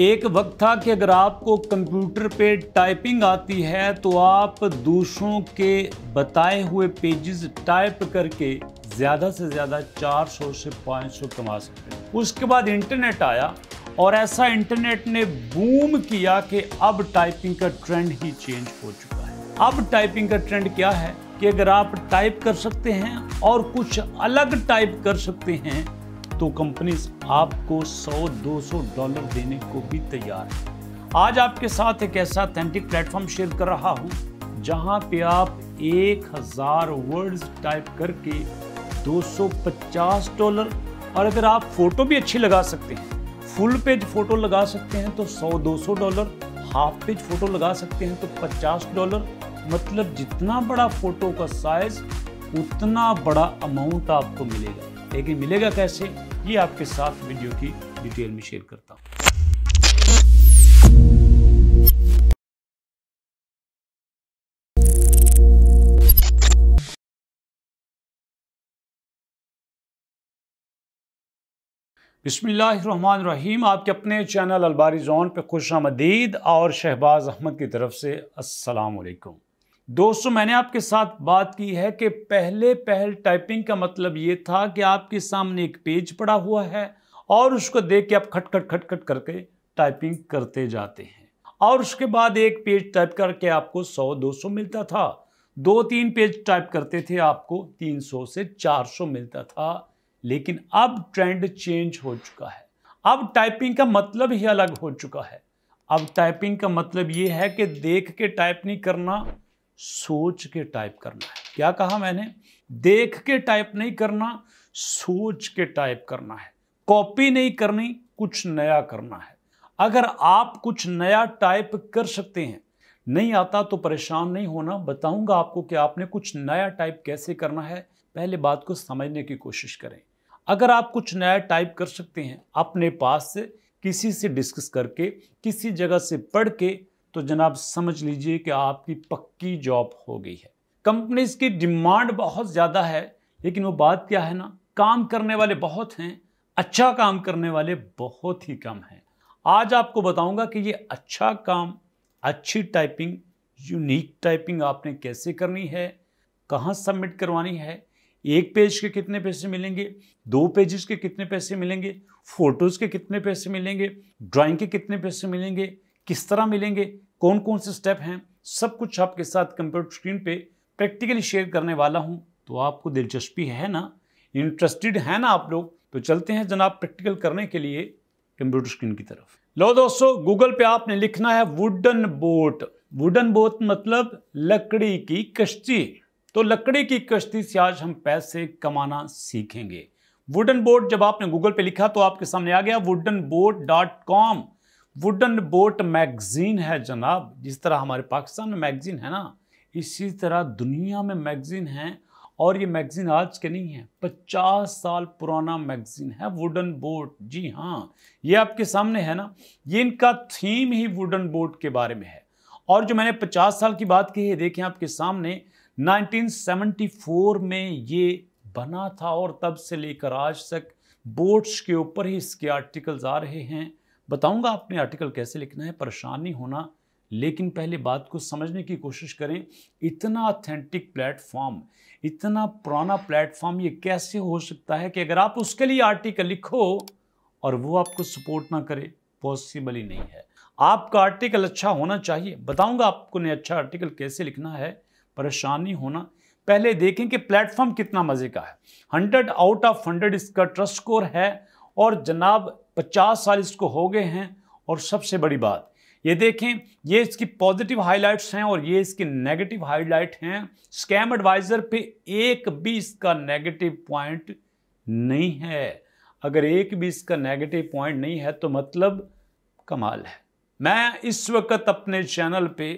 एक वक्त था कि अगर आपको कंप्यूटर पे टाइपिंग आती है तो आप दूसरों के बताए हुए पेजेस टाइप करके ज़्यादा से ज़्यादा 400 से 500 कमा सकते हैं उसके बाद इंटरनेट आया और ऐसा इंटरनेट ने बूम किया कि अब टाइपिंग का ट्रेंड ही चेंज हो चुका है अब टाइपिंग का ट्रेंड क्या है कि अगर आप टाइप कर सकते हैं और कुछ अलग टाइप कर सकते हैं तो कंपनीज आपको 100-200 डॉलर देने को भी तैयार है आज आपके साथ एक ऐसा ऑथेंटिक प्लेटफॉर्म शेयर कर रहा हूँ जहाँ पे आप 1000 वर्ड्स टाइप करके 250 डॉलर और अगर आप फ़ोटो भी अच्छी लगा सकते हैं फुल पेज फ़ोटो लगा सकते हैं तो 100-200 डॉलर हाफ पेज फ़ोटो लगा सकते हैं तो 50 डॉलर मतलब जितना बड़ा फ़ोटो का साइज़ उतना बड़ा अमाउंट आपको मिलेगा लेकिन मिलेगा कैसे ये आपके साथ वीडियो की डिटेल में शेयर करता हूँ बिसमीम आपके अपने चैनल अलबारी जोन पर खुश आमदीद और शहबाज अहमद की तरफ से अस्सलाम दोस्तों मैंने आपके साथ बात की है कि पहले पहल टाइपिंग का मतलब ये था कि आपके सामने एक पेज पड़ा हुआ है और उसको देख के आप खटखट खटखट करके टाइपिंग करते जाते हैं और उसके बाद एक पेज टाइप करके आपको सौ दो सौ मिलता था दो तीन पेज टाइप करते थे आपको तीन सौ से चार मिलता था लेकिन अब ट्रेंड चेंज हो चुका है अब टाइपिंग का मतलब ही अलग हो चुका है अब टाइपिंग का मतलब ये है कि देख के टाइप नहीं करना सोच के टाइप करना है क्या कहा मैंने देख के टाइप नहीं करना सोच के टाइप करना है कॉपी नहीं करनी कुछ नया करना है अगर आप कुछ नया टाइप कर सकते हैं नहीं आता तो परेशान नहीं होना बताऊंगा आपको कि आपने कुछ नया टाइप कैसे करना है पहले बात को समझने की कोशिश करें अगर आप कुछ नया टाइप कर सकते हैं अपने पास से किसी से डिस्कस करके किसी जगह से पढ़ के तो जनाब समझ लीजिए कि आपकी पक्की जॉब हो गई है कंपनीज की डिमांड बहुत ज़्यादा है लेकिन वो बात क्या है ना काम करने वाले बहुत हैं अच्छा काम करने वाले बहुत ही कम हैं आज आपको बताऊंगा कि ये अच्छा काम अच्छी टाइपिंग यूनिक टाइपिंग आपने कैसे करनी है कहाँ सबमिट करवानी है एक पेज के कितने पैसे मिलेंगे दो पेजेस के कितने पैसे मिलेंगे फोटोज़ के कितने पैसे मिलेंगे ड्राइंग के कितने पैसे मिलेंगे किस तरह मिलेंगे कौन कौन से स्टेप हैं सब कुछ आपके साथ कंप्यूटर स्क्रीन पे प्रैक्टिकली शेयर करने वाला हूं तो आपको दिलचस्पी है ना इंटरेस्टेड है ना आप लोग तो चलते हैं जनाब प्रैक्टिकल करने के लिए कंप्यूटर स्क्रीन की तरफ लो दोस्तों गूगल पे आपने लिखना है वुडन बोट वुडन बोट मतलब लकड़ी की कश्ती तो लकड़ी की कश्ती से आज हम पैसे कमाना सीखेंगे वुडन बोट जब आपने गूगल पे लिखा तो आपके सामने आ गया wooden boat dot com wooden boat magazine है जनाब जिस तरह हमारे पाकिस्तान में मैगजीन है ना इसी तरह दुनिया में मैगजीन है और ये मैगज़ीन आज के नहीं है पचास साल पुराना मैगज़ीन है वुडन बोट जी हाँ ये आपके सामने है ना ये इनका थीम ही वुडन बोट के बारे में है और जो मैंने पचास साल की बात की है देखें आपके सामने 1974 में ये बना था और तब से लेकर आज तक बोट्स के ऊपर ही इसके आर्टिकल्स आ रहे हैं बताऊंगा आपने आर्टिकल कैसे लिखना है परेशानी होना लेकिन पहले बात को समझने की कोशिश करें इतना ऑथेंटिक प्लेटफॉर्म इतना पुराना प्लेटफॉर्म ये कैसे हो सकता है कि अगर आप उसके लिए आर्टिकल लिखो और वो आपको सपोर्ट ना करे पॉसिबल ही नहीं है आपका आर्टिकल अच्छा होना चाहिए बताऊंगा आपको ने अच्छा आर्टिकल कैसे लिखना है परेशानी होना पहले देखें कि प्लेटफॉर्म कितना मज़े का है हंड्रेड आउट ऑफ हंड्रेड इसका ट्रस्ट स्कोर है और जनाब 50 साल इसको हो गए हैं और सबसे बड़ी बात ये देखें ये इसकी पॉजिटिव हाइलाइट्स हैं और ये इसकी नेगेटिव हाईलाइट हैं स्कैम एडवाइज़र पे एक भी इसका नेगेटिव पॉइंट नहीं है अगर एक भी इसका नेगेटिव पॉइंट नहीं है तो मतलब कमाल है मैं इस वक्त अपने चैनल पे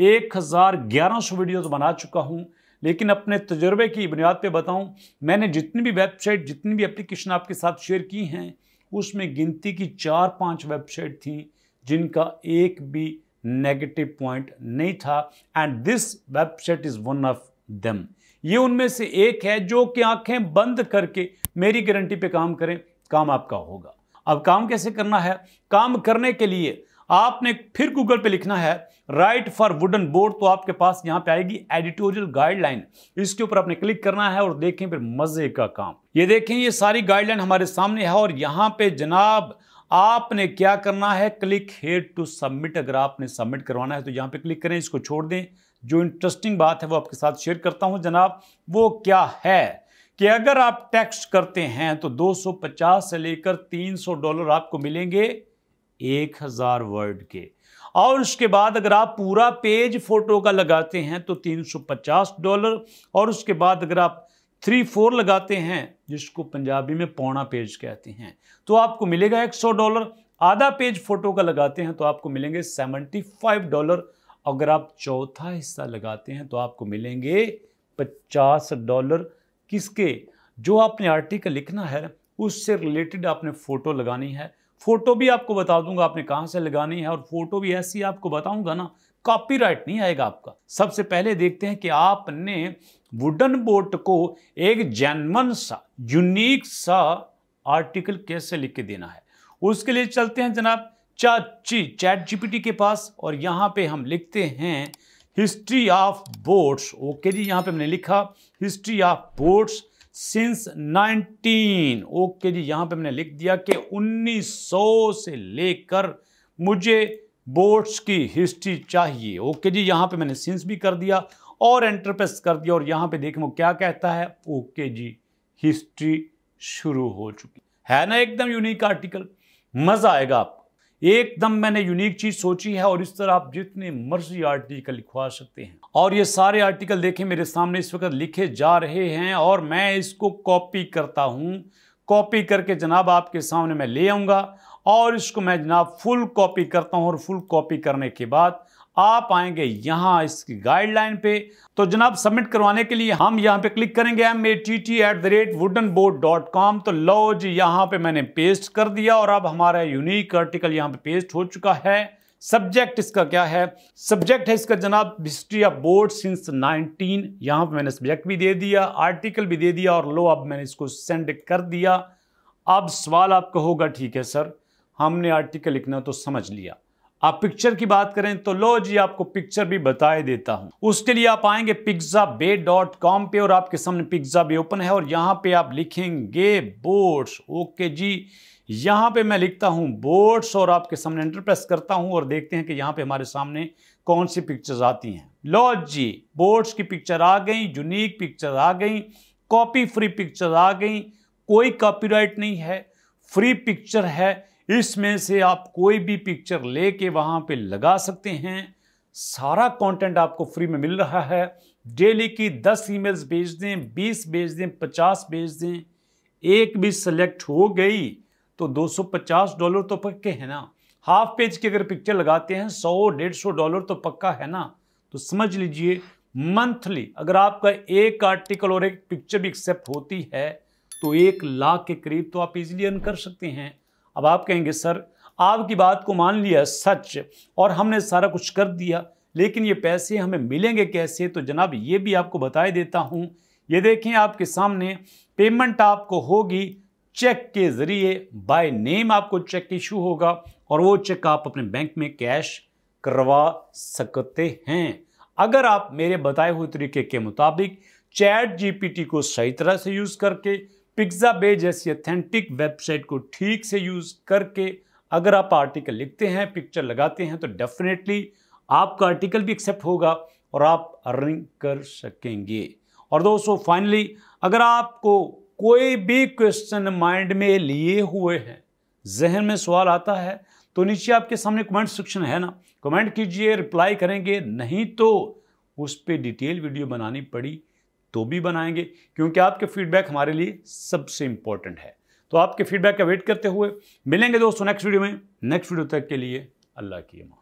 1,100 सौ वीडियोस बना चुका हूँ लेकिन अपने तजुर्बे की बुनियाद पे बताऊँ मैंने जितनी भी वेबसाइट जितनी भी एप्लीकेशन आपके साथ शेयर की हैं उसमें गिनती की चार पाँच वेबसाइट थी जिनका एक भी नेगेटिव पॉइंट नहीं था and this website is one of them ये उनमें से एक है जो कि आंखें बंद करके मेरी गारंटी पे काम करें काम आपका होगा अब काम कैसे करना है काम करने के लिए आपने फिर गूगल पे लिखना है राइट फॉर वुडन बोर्ड तो आपके पास यहां पे आएगी एडिटोरियल गाइडलाइन इसके ऊपर आपने क्लिक करना है और देखें फिर मज़े का काम ये देखें ये सारी गाइडलाइन हमारे सामने है और यहां पे जनाब आपने क्या करना है क्लिक हेड टू सबमिट अगर आपने सबमिट करवाना है तो यहां पर क्लिक करें इसको छोड़ दें जो इंटरेस्टिंग बात है वो आपके साथ शेयर करता हूं जनाब वो क्या है कि अगर आप टैक्स करते हैं तो 250 से लेकर 300 डॉलर आपको मिलेंगे एक हज़ार वर्ड के और उसके बाद अगर आप पूरा पेज फ़ोटो का लगाते हैं तो 350 डॉलर और उसके बाद अगर आप थ्री फोर लगाते हैं जिसको पंजाबी में पौना पेज कहते हैं तो आपको मिलेगा 100 डॉलर आधा पेज फ़ोटो का लगाते हैं तो आपको मिलेंगे 75 डॉलर अगर आप चौथा हिस्सा लगाते हैं तो आपको मिलेंगे 50 डॉलर किसके जो आपने आर्टिकल लिखना है उससे रिलेटेड आपने फ़ोटो लगानी है फोटो भी आपको बता दूंगा आपने कहाँ से लगानी है और फोटो भी ऐसी आपको बताऊंगा ना कॉपीराइट नहीं आएगा आपका सबसे पहले देखते हैं कि आपने वुडन बोट को एक जैनमन सा यूनिक सा आर्टिकल कैसे लिख के देना है उसके लिए चलते हैं जनाब चाची चैट जीपीटी के पास और यहाँ पे हम लिखते हैं हिस्ट्री ऑफ बोट्स ओके जी यहाँ पे हमने लिखा history of boats since 19 okay जी यहां पे मैंने लिख दिया कि 1900 से लेकर मुझे बोर्ड्स की हिस्ट्री चाहिए ओके जी यहां पे मैंने सिंस भी कर दिया और एंटरप्रेस कर दिया और यहां पे देखें वो क्या कहता है ओके जी हिस्ट्री शुरू हो चुकी है ना एकदम यूनिक आर्टिकल मज़ा आएगा आपको एकदम मैंने यूनिक चीज़ सोची है और इस तरह आप जितने मर्जी आर्टिकल लिखवा सकते हैं और ये सारे आर्टिकल देखें मेरे सामने इस वक्त लिखे जा रहे हैं और मैं इसको कॉपी करता हूँ कॉपी करके जनाब आपके सामने मैं ले आऊँगा और इसको मैं जनाब फुल कॉपी करता हूँ और फुल कॉपी करने के बाद आप आएंगे यहाँ इसकी गाइडलाइन पे तो जनाब सबमिट करवाने के लिए हम यहाँ पे क्लिक करेंगे M A T T at the rate wooden board dot com तो लो जी यहाँ पे मैंने पेस्ट कर दिया और अब हमारा यूनिक आर्टिकल यहाँ पे पेस्ट हो चुका है सब्जेक्ट इसका क्या है सब्जेक्ट है इसका जनाब हिस्ट्री ऑफ बोर्ड सिंस 19 यहां पे मैंने सब्जेक्ट भी दे दिया आर्टिकल भी दे दिया और लो अब मैंने इसको सेंड कर दिया अब सवाल आपका होगा ठीक है सर हमने आर्टिकल लिखना तो समझ लिया आप पिक्चर की बात करें तो लो जी आपको पिक्चर भी बताए देता हूं उसके लिए आप आएंगे पिज्जा बे डॉट कॉम पे और आपके सामने पिज्जा बे ओपन है और यहां पे आप लिखेंगे बोर्ड्स ओके जी यहाँ पे मैं लिखता हूँ बोर्ड्स और आपके सामने एंटर प्रेस करता हूँ और देखते हैं कि यहाँ पे हमारे सामने कौन सी पिक्चर्स आती हैं लॉ जी बोर्ड्स की पिक्चर आ गई यूनिक पिक्चर आ गई कॉपी फ्री पिक्चर आ गई कोई कॉपीराइट नहीं है फ्री पिक्चर है इसमें से आप कोई भी पिक्चर लेके वहाँ पे लगा सकते हैं सारा कंटेंट आपको फ्री में मिल रहा है डेली की 10 ईमेल्स भेज दें 20 भेज दें 50 भेज दें एक भी सिलेक्ट हो गई तो 250 डॉलर तो पक्के हैं ना हाफ पेज की अगर पिक्चर लगाते हैं 100 सौ डॉलर तो पक्का है ना तो समझ लीजिए मंथली अगर आपका एक आर्टिकल और एक पिक्चर भी एक्सेप्ट होती है तो एक लाख के करीब तो आप इजीली अर्न कर सकते हैं अब आप कहेंगे सर आपकी बात को मान लिया सच और हमने सारा कुछ कर दिया लेकिन ये पैसे हमें मिलेंगे कैसे तो जनाब ये भी आपको बताए देता हूँ ये देखें आपके सामने पेमेंट आपको होगी चेक के ज़रिए बाय नेम आपको चेक इशू होगा और वो चेक आप अपने बैंक में कैश करवा सकते हैं अगर आप मेरे बताए हुए तरीके के मुताबिक चैट जीपीटी को सही तरह से यूज़ करके पिज्ज़ा बे जैसी अथेंटिक वेबसाइट को ठीक से यूज़ करके अगर आप आर्टिकल लिखते हैं पिक्चर लगाते हैं तो डेफिनेटली आपका आर्टिकल भी एक्सेप्ट होगा और आप अर्निंग कर सकेंगे और दोस्तों फाइनली अगर आपको कोई भी क्वेश्चन माइंड में लिए हुए हैं जहन में सवाल आता है तो नीचे आपके सामने कमेंट सेक्शन है ना कमेंट कीजिए रिप्लाई करेंगे नहीं तो उस पर डिटेल वीडियो बनानी पड़ी तो भी बनाएंगे क्योंकि आपके फीडबैक हमारे लिए सबसे इंपॉर्टेंट है तो आपके फीडबैक का वेट करते हुए मिलेंगे दोस्तों नेक्स्ट वीडियो में नेक्स्ट वीडियो तक के लिए अल्लाह की मां